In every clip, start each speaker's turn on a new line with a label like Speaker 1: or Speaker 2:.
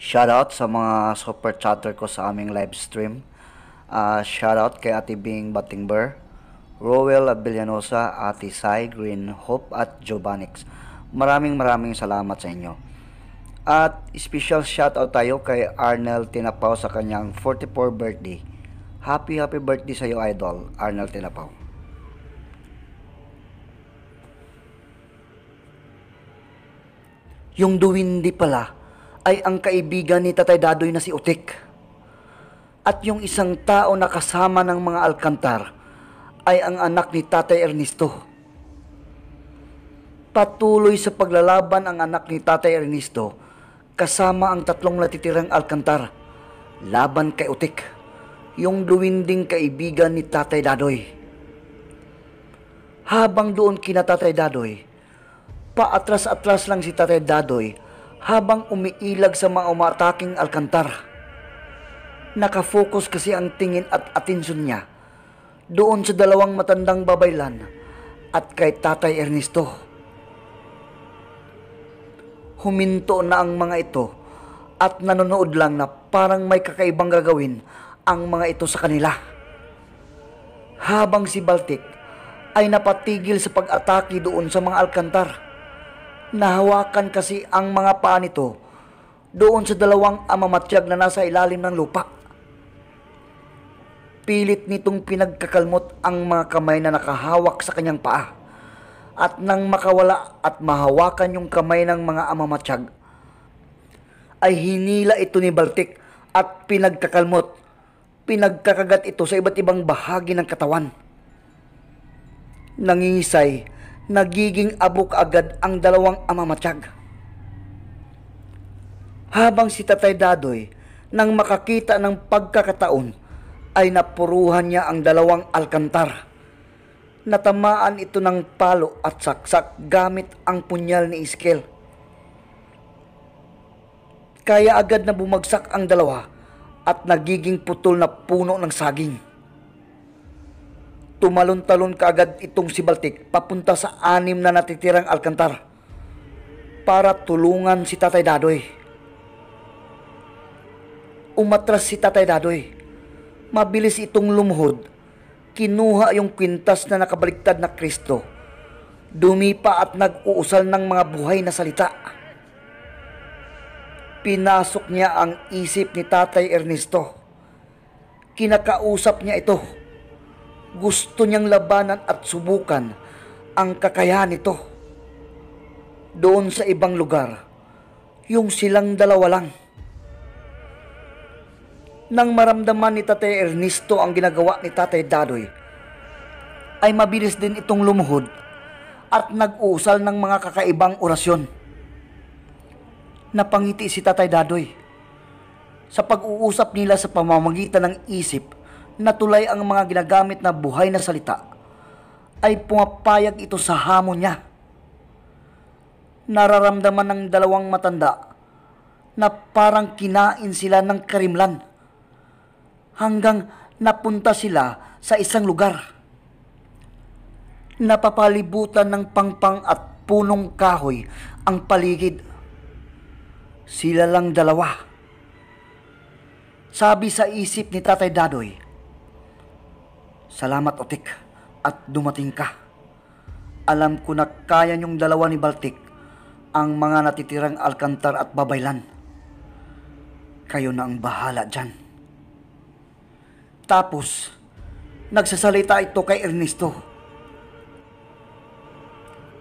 Speaker 1: Shoutout sa mga super chatter ko sa aming live stream. Uh, shoutout kay Ate Bing Batingber, Rowell Abellanosa, Ate Sai Green Hope at Jobanix. Maraming maraming salamat sa inyo. At special shoutout tayo kay Arnel Tinapaw sa kanyang 44 birthday. Happy happy birthday sa iyo idol, Arnel Tinapaw. Yung duwindi pala, ay ang kaibigan ni Tatay Dadoy na si Utik. At yung isang tao na kasama ng mga alkantar ay ang anak ni Tatay Ernesto. Patuloy sa paglalaban ang anak ni Tatay Ernesto kasama ang tatlong natitirang alkantar laban kay Utik, yung duwinding kaibigan ni Tatay Dadoy. Habang doon kina Tatay Dadoy, paatras-atras lang si Tatay Dadoy habang umiilag sa mga umataking alkantara. Nakafocus kasi ang tingin at atensyon niya doon sa dalawang matandang babaylan at kay Tatay Ernesto. Huminto na ang mga ito at nanonood lang na parang may kakaibang gagawin ang mga ito sa kanila. Habang si Baltic ay napatigil sa pag-atake doon sa mga alkantar Nahawakan kasi ang mga paa nito doon sa dalawang amamatyag na nasa ilalim ng lupa. Pilit nitong pinagkakalmot ang mga kamay na nakahawak sa kanyang paa. At nang makawala at mahawakan yung kamay ng mga amamatyag, ay hinila ito ni Baltik at pinagkakalmot. Pinagkakagat ito sa iba't ibang bahagi ng katawan. Nangingisay, nagiging abok agad ang dalawang amamatsyag. Habang si Tatay Dadoy, nang makakita ng pagkakataon, ay napuruhan niya ang dalawang alkantar. Natamaan ito ng palo at saksak gamit ang punyal ni Iskel. Kaya agad na bumagsak ang dalawa at nagiging putol na puno ng saging tumalon-talon kaagad itong si Baltik papunta sa anim na natitirang Alcantara para tulungan si Tatay Dadoy. Umatras si Tatay Dadoy. Mabilis itong lumhod. Kinuha yung kwintas na nakabaliktad na Kristo. Dumipa at nag-uusal ng mga buhay na salita. Pinasok niya ang isip ni Tatay Ernesto. Kinakausap niya ito gusto niyang labanan at subukan ang kakayahan ito. Doon sa ibang lugar, yung silang dalawa lang. Nang maramdaman ni Tatay Ernesto ang ginagawa ni Tatay Dadoy, ay mabilis din itong lumuhod at nag-usal ng mga kakaibang orasyon. Napangiti si Tatay Dadoy sa pag-uusap nila sa pamamagitan ng isip na tulay ang mga ginagamit na buhay na salita, ay pumapayag ito sa hamon niya. Nararamdaman ng dalawang matanda na parang kinain sila ng karimlan hanggang napunta sila sa isang lugar. Napapalibutan ng pangpang at punong kahoy ang paligid. Sila lang dalawa. Sabi sa isip ni Tatay Dadoy, Salamat, Otik, at dumating ka. Alam ko na kaya niyong dalawa ni Baltik ang mga natitirang alkantar at babaylan. Kayo na ang bahala dyan. Tapos, nagsasalita ito kay Ernesto.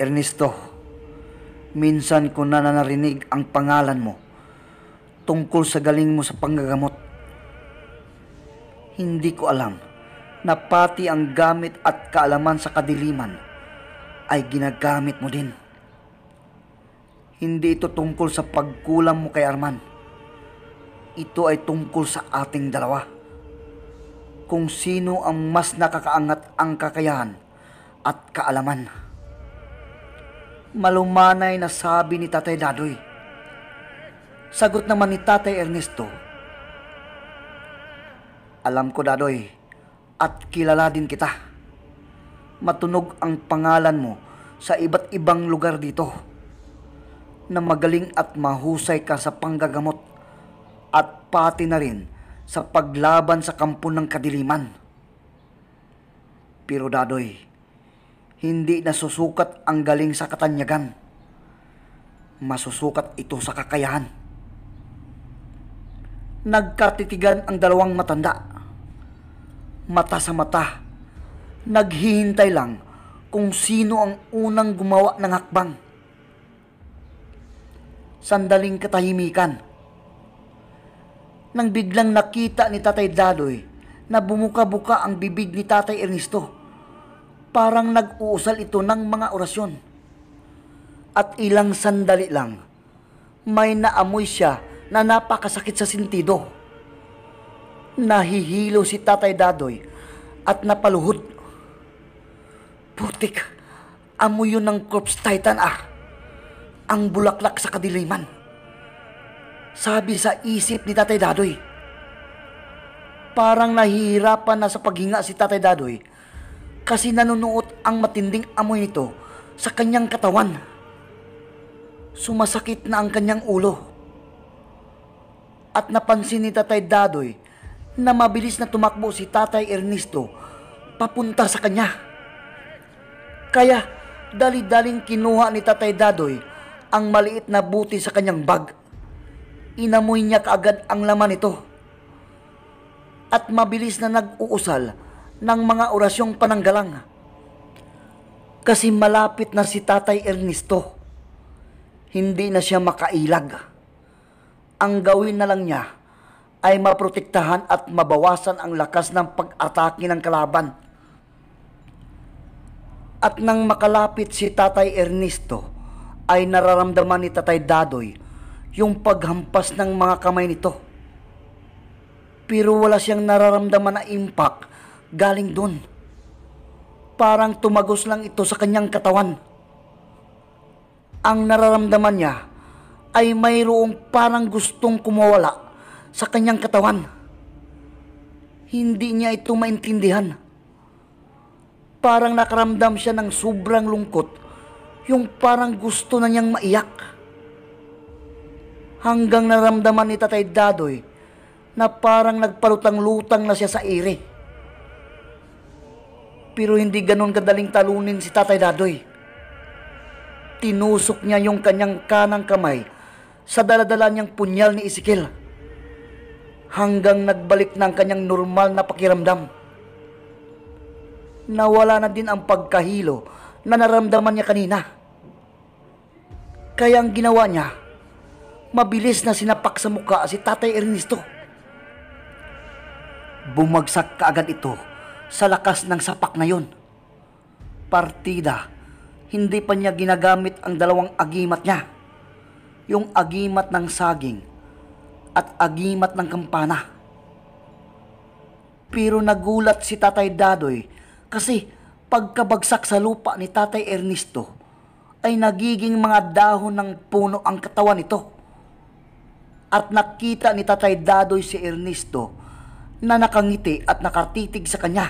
Speaker 1: Ernesto, minsan ko na narinig ang pangalan mo tungkol sa galing mo sa panggagamot. Hindi ko alam na pati ang gamit at kaalaman sa kadiliman ay ginagamit mo din. Hindi ito tungkol sa pagkulang mo kay Arman. Ito ay tungkol sa ating dalawa. Kung sino ang mas nakakaangat ang kakayahan at kaalaman. Malumanay na sabi ni Tatay Dadoy. Sagot naman ni Tatay Ernesto. Alam ko, Dadoy, at kilala din kita. Matunog ang pangalan mo sa iba't ibang lugar dito na magaling at mahusay ka sa panggagamot at pati na rin sa paglaban sa kampo ng kadiliman. Pero dadoy, hindi nasusukat ang galing sa katanyagan. Masusukat ito sa kakayahan. Nagkatitigan ang dalawang matanda mata sa mata. Naghihintay lang kung sino ang unang gumawa ng hakbang. Sandaling katahimikan. Nang biglang nakita ni Tatay Daloy na bumuka-buka ang bibig ni Tatay Ernesto. Parang nag-uusal ito ng mga orasyon. At ilang sandali lang, may naamoy siya na napakasakit sa sintido. Nahihilo si Tatay Dadoy at napaluhod. Putik, amoy yun ng corpse titan ah. Ang bulaklak sa kadiliman. Sabi sa isip ni Tatay Dadoy. Parang nahihirapan na sa paghinga si Tatay Dadoy kasi nanunuot ang matinding amoy nito sa kanyang katawan. Sumasakit na ang kanyang ulo. At napansin ni Tatay Dadoy na mabilis na tumakbo si Tatay Ernesto papunta sa kanya. Kaya dali-daling kinuha ni Tatay Dadoy ang maliit na buti sa kanyang bag. Inamoy niya kaagad ang laman nito. At mabilis na nag-uusal ng mga orasyong pananggalang. Kasi malapit na si Tatay Ernesto. Hindi na siya makailag. Ang gawin na lang niya ay maprotektahan at mabawasan ang lakas ng pag-atake ng kalaban. At nang makalapit si Tatay Ernesto, ay nararamdaman ni Tatay Dadoy yung paghampas ng mga kamay nito. Pero wala siyang nararamdaman na impact galing dun. Parang tumagos lang ito sa kanyang katawan. Ang nararamdaman niya ay mayroong parang gustong kumawala sa kanyang katawan. Hindi niya ito maintindihan. Parang nakaramdam siya ng sobrang lungkot, yung parang gusto na niyang maiyak. Hanggang naramdaman ni Tatay Dadoy na parang nagpalutang-lutang na siya sa ire. Pero hindi ganun kadaling talunin si Tatay Dadoy. Tinusok niya yung kanyang kanang kamay sa daladala niyang punyal ni Ezekiel hanggang nagbalik ng kanyang normal na pakiramdam. Nawala na din ang pagkahilo na naramdaman niya kanina. Kaya ang ginawa niya, mabilis na sinapak sa mukha si Tatay Ernesto. Bumagsak kaagad ito sa lakas ng sapak na yon. Partida, hindi pa niya ginagamit ang dalawang agimat niya. Yung agimat ng saging at agimat ng kampana. Pero nagulat si Tatay Dadoy kasi pagkabagsak sa lupa ni Tatay Ernesto ay nagiging mga dahon ng puno ang katawan nito. At nakita ni Tatay Dadoy si Ernesto na nakangiti at nakatitig sa kanya.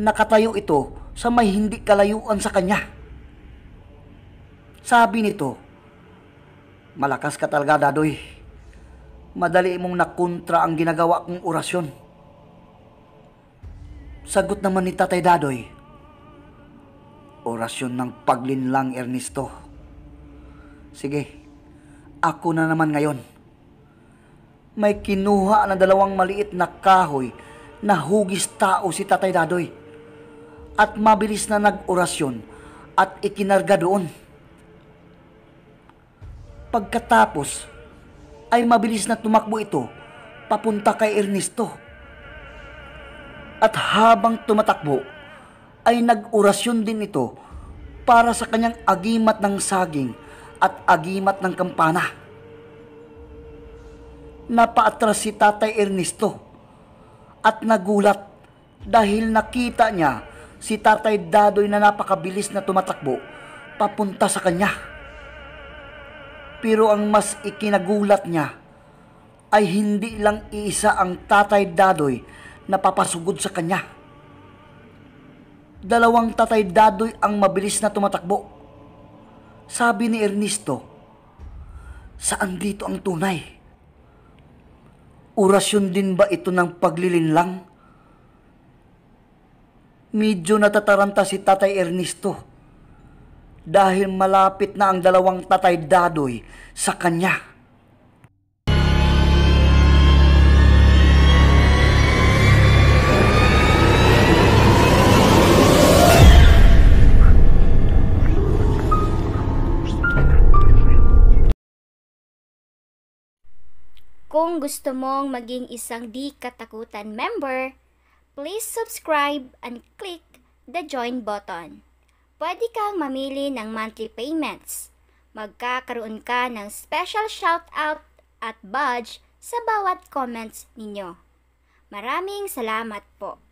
Speaker 1: Nakatayo ito sa may hindi kalayuan sa kanya. Sabi nito, Malakas ka talaga, Dadoy madali mong nakontra ang ginagawa kong orasyon. Sagot naman ni Tatay Dadoy, Orasyon ng paglinlang, Ernesto. Sige, ako na naman ngayon. May kinuha na dalawang maliit na kahoy na hugis tao si Tatay Dadoy at mabilis na nag-orasyon at ikinarga doon. Pagkatapos, ay mabilis na tumakbo ito papunta kay Ernesto. At habang tumatakbo, ay nag-orasyon din ito para sa kanyang agimat ng saging at agimat ng kampana. Napaatras si Tatay Ernesto at nagulat dahil nakita niya si Tatay Dadoy na napakabilis na tumatakbo papunta sa kanya. Pero ang mas ikinagulat niya ay hindi lang iisa ang tatay dadoy na papasugod sa kanya. Dalawang tatay dadoy ang mabilis na tumatakbo. Sabi ni Ernesto, saan dito ang tunay? Orasyon din ba ito ng paglilinlang? Medyo natataranta si Tatay Ernesto dahil malapit na ang dalawang tatay dadoy sa kanya. Kung gusto mong maging isang di katakutan member, please subscribe and click the join button pwede kang mamili ng monthly payments. Magkakaroon ka ng special shoutout at badge sa bawat comments ninyo. Maraming salamat po.